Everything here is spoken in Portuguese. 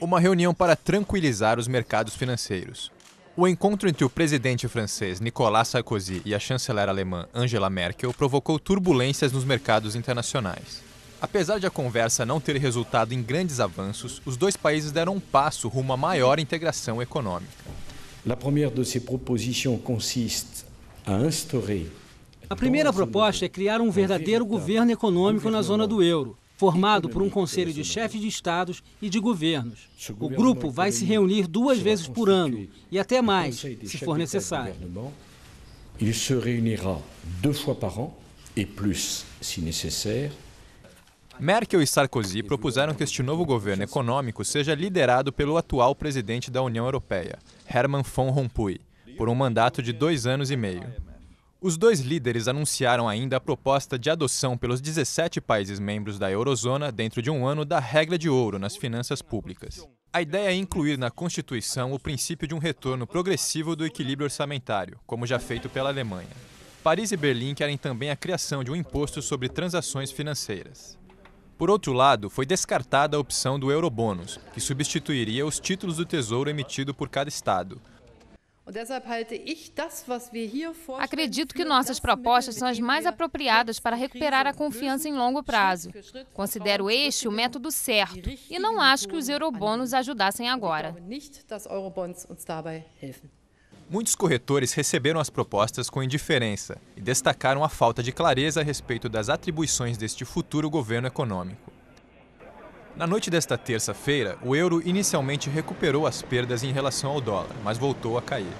uma reunião para tranquilizar os mercados financeiros. O encontro entre o presidente francês Nicolas Sarkozy e a chanceler alemã Angela Merkel provocou turbulências nos mercados internacionais. Apesar de a conversa não ter resultado em grandes avanços, os dois países deram um passo rumo a maior integração econômica. A primeira de ces propositions consiste a instaurer a primeira proposta é criar um verdadeiro governo econômico na zona do euro, formado por um conselho de chefes de estados e de governos. O grupo vai se reunir duas vezes por ano e até mais, se for necessário. se Merkel e Sarkozy propuseram que este novo governo econômico seja liderado pelo atual presidente da União Europeia, Herman von Rompuy, por um mandato de dois anos e meio. Os dois líderes anunciaram ainda a proposta de adoção pelos 17 países membros da Eurozona dentro de um ano da regra de ouro nas finanças públicas. A ideia é incluir na Constituição o princípio de um retorno progressivo do equilíbrio orçamentário, como já feito pela Alemanha. Paris e Berlim querem também a criação de um imposto sobre transações financeiras. Por outro lado, foi descartada a opção do Eurobônus, que substituiria os títulos do Tesouro emitido por cada Estado, Acredito que nossas propostas são as mais apropriadas para recuperar a confiança em longo prazo. Considero este o método certo e não acho que os eurobônus ajudassem agora. Muitos corretores receberam as propostas com indiferença e destacaram a falta de clareza a respeito das atribuições deste futuro governo econômico. Na noite desta terça-feira, o euro inicialmente recuperou as perdas em relação ao dólar, mas voltou a cair.